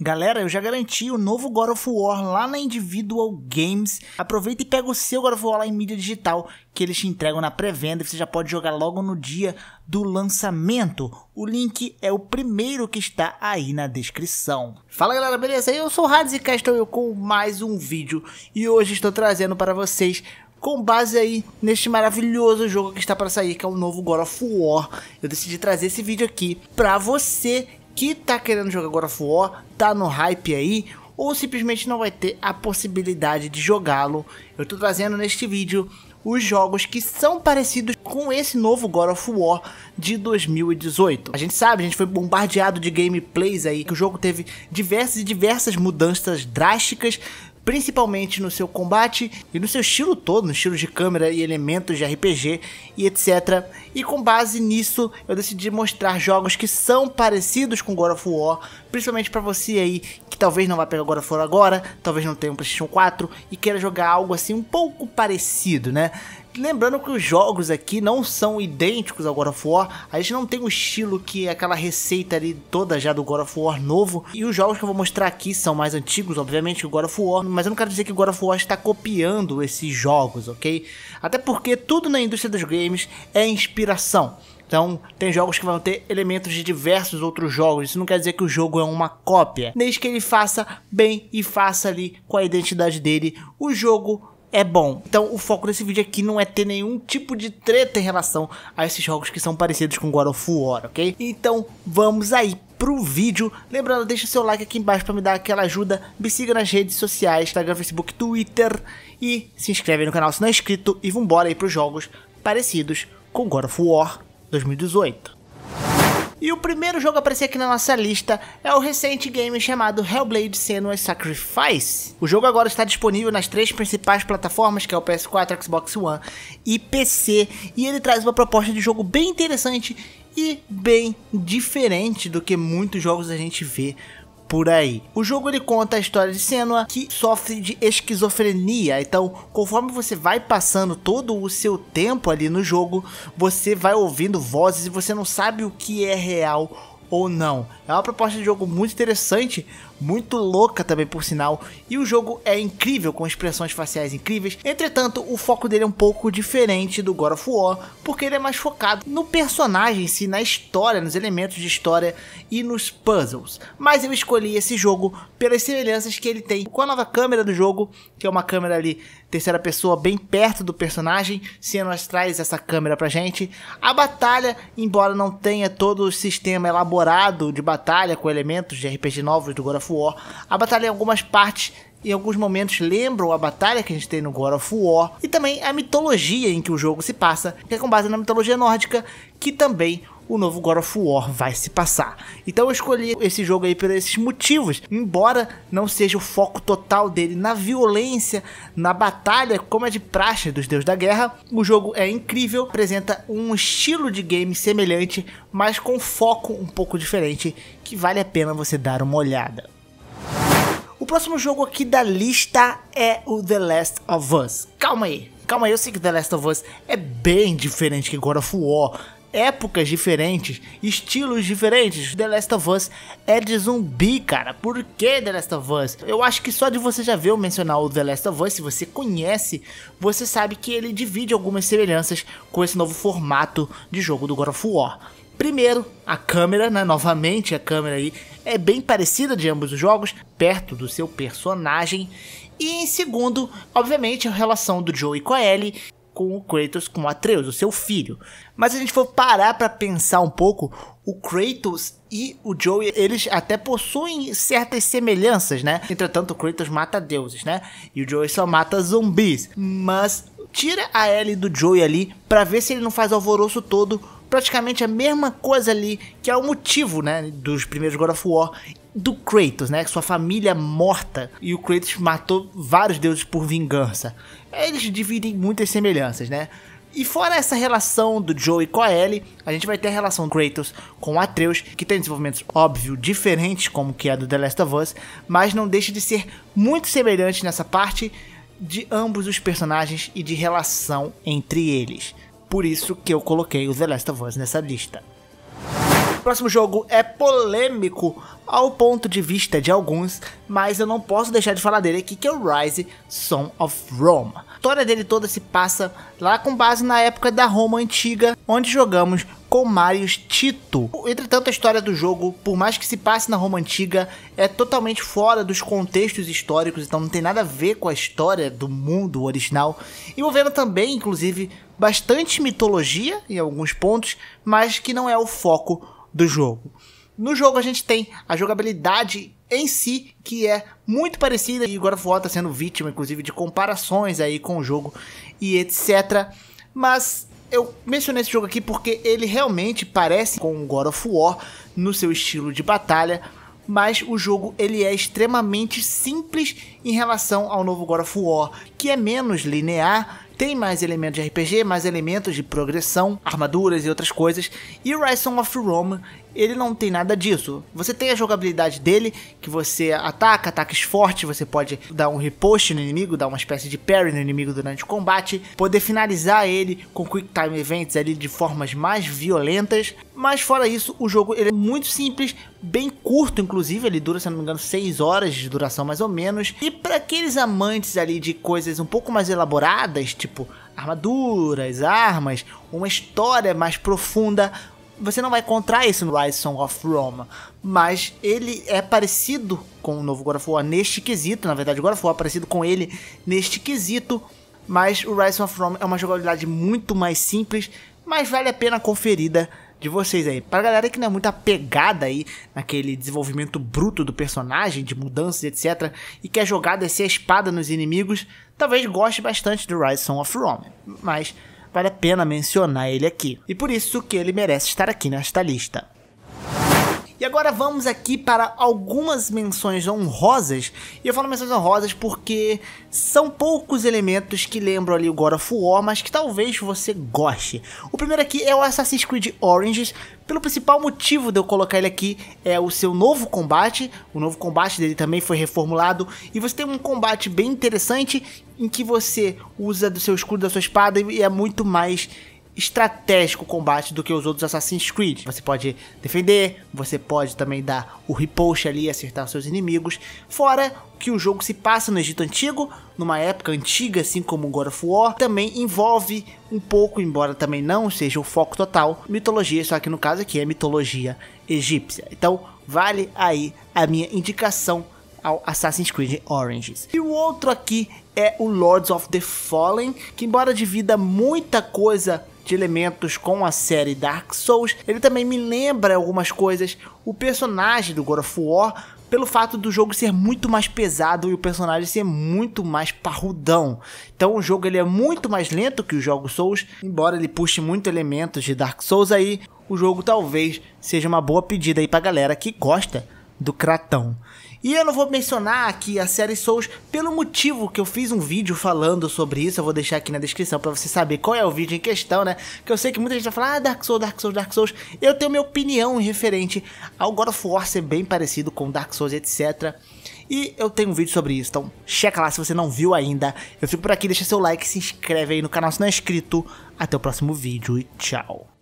Galera, eu já garanti o novo God of War lá na Individual Games. Aproveita e pega o seu God of War lá em mídia digital, que eles te entregam na pré-venda e você já pode jogar logo no dia do lançamento. O link é o primeiro que está aí na descrição. Fala galera, beleza? Eu sou o Hades e cá estou eu com mais um vídeo. E hoje estou trazendo para vocês com base aí neste maravilhoso jogo que está para sair, que é o novo God of War. Eu decidi trazer esse vídeo aqui para você que tá querendo jogar God of War, tá no hype aí, ou simplesmente não vai ter a possibilidade de jogá-lo. Eu tô trazendo neste vídeo os jogos que são parecidos com esse novo God of War de 2018. A gente sabe, a gente foi bombardeado de gameplays aí, que o jogo teve diversas e diversas mudanças drásticas principalmente no seu combate e no seu estilo todo, no estilo de câmera e elementos de RPG e etc. E com base nisso, eu decidi mostrar jogos que são parecidos com God of War, principalmente para você aí que talvez não vá pegar agora for agora, talvez não tenha um PlayStation 4 e queira jogar algo assim um pouco parecido, né? Lembrando que os jogos aqui não são idênticos ao God of War, a gente não tem o um estilo que é aquela receita ali toda já do God of War novo, e os jogos que eu vou mostrar aqui são mais antigos, obviamente, que o God of War, mas eu não quero dizer que o God of War está copiando esses jogos, ok? Até porque tudo na indústria dos games é inspiração. Então, tem jogos que vão ter elementos de diversos outros jogos. Isso não quer dizer que o jogo é uma cópia. Desde que ele faça bem e faça ali com a identidade dele o jogo é bom. Então o foco desse vídeo aqui não é ter nenhum tipo de treta em relação a esses jogos que são parecidos com God of War, ok? Então vamos aí pro vídeo. Lembrando, deixa seu like aqui embaixo para me dar aquela ajuda. Me siga nas redes sociais, Instagram, Facebook, Twitter. E se inscreve no canal se não é inscrito. E vambora aí pros jogos parecidos com God of War 2018. E o primeiro jogo a aparecer aqui na nossa lista é o recente game chamado Hellblade Senua's Sacrifice. O jogo agora está disponível nas três principais plataformas, que é o PS4, Xbox One e PC, e ele traz uma proposta de jogo bem interessante e bem diferente do que muitos jogos a gente vê por aí. O jogo ele conta a história de Senua que sofre de esquizofrenia, então conforme você vai passando todo o seu tempo ali no jogo, você vai ouvindo vozes e você não sabe o que é real ou não. É uma proposta de jogo muito interessante, muito louca também, por sinal. E o jogo é incrível, com expressões faciais incríveis. Entretanto, o foco dele é um pouco diferente do God of War, porque ele é mais focado no personagem em si, na história, nos elementos de história e nos puzzles. Mas eu escolhi esse jogo pelas semelhanças que ele tem com a nova câmera do jogo, que é uma câmera ali terceira pessoa bem perto do personagem, Cenas traz essa câmera pra gente. A batalha, embora não tenha todo o sistema elaborado de batalha com elementos de RPG novos do God of War. A batalha em algumas partes em alguns momentos lembram a batalha que a gente tem no God of War e também a mitologia em que o jogo se passa, que é com base na mitologia nórdica, que também o novo God of War vai se passar. Então eu escolhi esse jogo aí por esses motivos, embora não seja o foco total dele na violência, na batalha, como é de praxe dos deuses da guerra, o jogo é incrível, apresenta um estilo de game semelhante, mas com foco um pouco diferente, que vale a pena você dar uma olhada próximo jogo aqui da lista é o The Last of Us. Calma aí, calma aí, eu sei que The Last of Us é bem diferente que God of War. Épocas diferentes, estilos diferentes. The Last of Us é de zumbi, cara. Por que The Last of Us? Eu acho que só de você já ver eu mencionar o The Last of Us, se você conhece, você sabe que ele divide algumas semelhanças com esse novo formato de jogo do God of War. Primeiro, a câmera, né? Novamente a câmera aí é bem parecida de ambos os jogos, perto do seu personagem. E em segundo, obviamente, a relação do Joey com a Ellie, com o Kratos, com o Atreus, o seu filho. Mas se a gente for parar para pensar um pouco, o Kratos e o Joey, eles até possuem certas semelhanças, né? Entretanto, o Kratos mata deuses, né? E o Joey só mata zumbis. Mas tira a Ellie do Joey ali para ver se ele não faz alvoroço todo praticamente a mesma coisa ali, que é o motivo, né, dos primeiros God of War do Kratos, né, sua família morta e o Kratos matou vários deuses por vingança. Eles dividem muitas semelhanças, né? E fora essa relação do Joe e com a Ellie, a gente vai ter a relação do Kratos com Atreus, que tem desenvolvimentos, óbvio, diferentes, como que é a do The Last of Us, mas não deixa de ser muito semelhante nessa parte de ambos os personagens e de relação entre eles. Por isso que eu coloquei o The Last of Us nessa lista. O próximo jogo é polêmico ao ponto de vista de alguns, mas eu não posso deixar de falar dele aqui, que é o Rise Son of Rome. A história dele toda se passa lá com base na época da Roma antiga, onde jogamos com Marius Tito. Entretanto, a história do jogo, por mais que se passe na Roma Antiga, é totalmente fora dos contextos históricos, então não tem nada a ver com a história do mundo original, envolvendo também, inclusive, bastante mitologia em alguns pontos, mas que não é o foco do jogo. No jogo a gente tem a jogabilidade em si, que é muito parecida, e God War está sendo vítima, inclusive, de comparações aí com o jogo e etc. Mas eu mencionei esse jogo aqui porque ele realmente parece com o God of War no seu estilo de batalha, mas o jogo ele é extremamente simples em relação ao novo God of War, que é menos linear, tem mais elementos de RPG, mais elementos de progressão, armaduras e outras coisas. E Rise of Rome ele não tem nada disso. Você tem a jogabilidade dele, que você ataca, ataques fortes, você pode dar um riposte no inimigo, dar uma espécie de parry no inimigo durante o combate, poder finalizar ele com quick time events ali de formas mais violentas. Mas fora isso, o jogo ele é muito simples, bem curto inclusive, ele dura, se não me engano, 6 horas de duração mais ou menos. E para aqueles amantes ali de coisas um pouco mais elaboradas, tipo armaduras, armas, uma história mais profunda, você não vai encontrar isso no Rise Song of Roma, mas ele é parecido com o novo God of War neste quesito, na verdade, o God of War é parecido com ele neste quesito, mas o Rise of Rome é uma jogabilidade muito mais simples, mas vale a pena a conferida de vocês aí. Pra galera que não é muito apegada aí naquele desenvolvimento bruto do personagem, de mudanças, etc, e quer jogar descer a espada nos inimigos, talvez goste bastante do Rise of Rome, mas vale a pena mencionar ele aqui. E por isso que ele merece estar aqui nesta lista. E agora vamos aqui para algumas menções honrosas. E eu falo menções honrosas porque são poucos elementos que lembram ali o God of War, mas que talvez você goste. O primeiro aqui é o Assassin's Creed Origins. Pelo principal motivo de eu colocar ele aqui é o seu novo combate. O novo combate dele também foi reformulado. E você tem um combate bem interessante em que você usa do seu escudo, da sua espada e é muito mais estratégico combate do que os outros Assassin's Creed. Você pode defender, você pode também dar o riposte ali e acertar seus inimigos, fora que o jogo se passa no Egito Antigo, numa época antiga, assim como God of War, também envolve um pouco, embora também não seja o foco total, mitologia, só que no caso aqui é mitologia egípcia. Então, vale aí a minha indicação ao Assassin's Creed Origins. E o outro aqui é o Lords of the Fallen, que embora divida muita coisa de elementos com a série Dark Souls, ele também me lembra algumas coisas o personagem do God of War pelo fato do jogo ser muito mais pesado e o personagem ser muito mais parrudão. Então o jogo ele é muito mais lento que os jogos Souls, embora ele puxe muito elementos de Dark Souls aí, o jogo talvez seja uma boa pedida aí pra galera que gosta do Kratão. E eu não vou mencionar aqui a série Souls pelo motivo que eu fiz um vídeo falando sobre isso, eu vou deixar aqui na descrição para você saber qual é o vídeo em questão, né? Que eu sei que muita gente vai falar, ah, Dark Souls, Dark Souls, Dark Souls. Eu tenho minha opinião referente ao God of War ser bem parecido com Dark Souls, etc. E eu tenho um vídeo sobre isso, então checa lá se você não viu ainda. Eu fico por aqui, deixa seu like, se inscreve aí no canal se não é inscrito. Até o próximo vídeo e tchau.